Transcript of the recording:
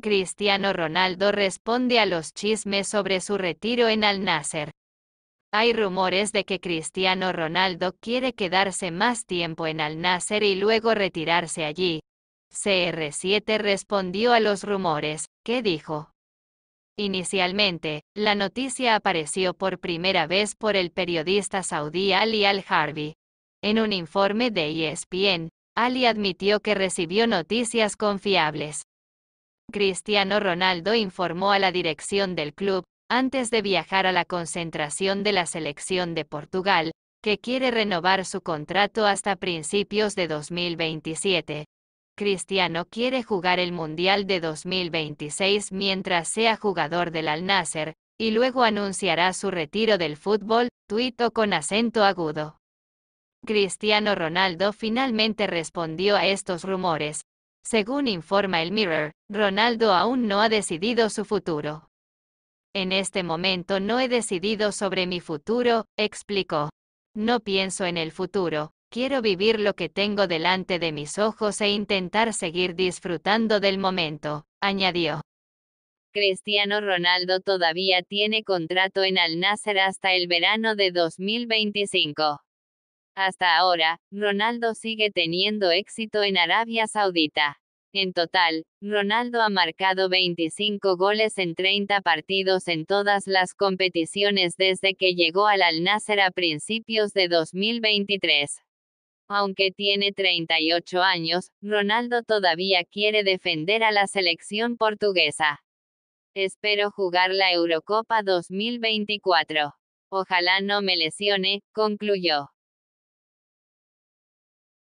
Cristiano Ronaldo responde a los chismes sobre su retiro en Al Nasser. Hay rumores de que Cristiano Ronaldo quiere quedarse más tiempo en Al Nasser y luego retirarse allí. CR7 respondió a los rumores, ¿qué dijo? Inicialmente, la noticia apareció por primera vez por el periodista saudí Ali Al-Harbi. En un informe de ESPN, Ali admitió que recibió noticias confiables. Cristiano Ronaldo informó a la dirección del club, antes de viajar a la concentración de la selección de Portugal, que quiere renovar su contrato hasta principios de 2027. Cristiano quiere jugar el Mundial de 2026 mientras sea jugador del Al Nasser, y luego anunciará su retiro del fútbol, tuito con acento agudo. Cristiano Ronaldo finalmente respondió a estos rumores, según informa el Mirror, Ronaldo aún no ha decidido su futuro. En este momento no he decidido sobre mi futuro, explicó. No pienso en el futuro, quiero vivir lo que tengo delante de mis ojos e intentar seguir disfrutando del momento, añadió. Cristiano Ronaldo todavía tiene contrato en Al Nasser hasta el verano de 2025. Hasta ahora, Ronaldo sigue teniendo éxito en Arabia Saudita. En total, Ronaldo ha marcado 25 goles en 30 partidos en todas las competiciones desde que llegó al Al-Nasser a principios de 2023. Aunque tiene 38 años, Ronaldo todavía quiere defender a la selección portuguesa. Espero jugar la Eurocopa 2024. Ojalá no me lesione, concluyó.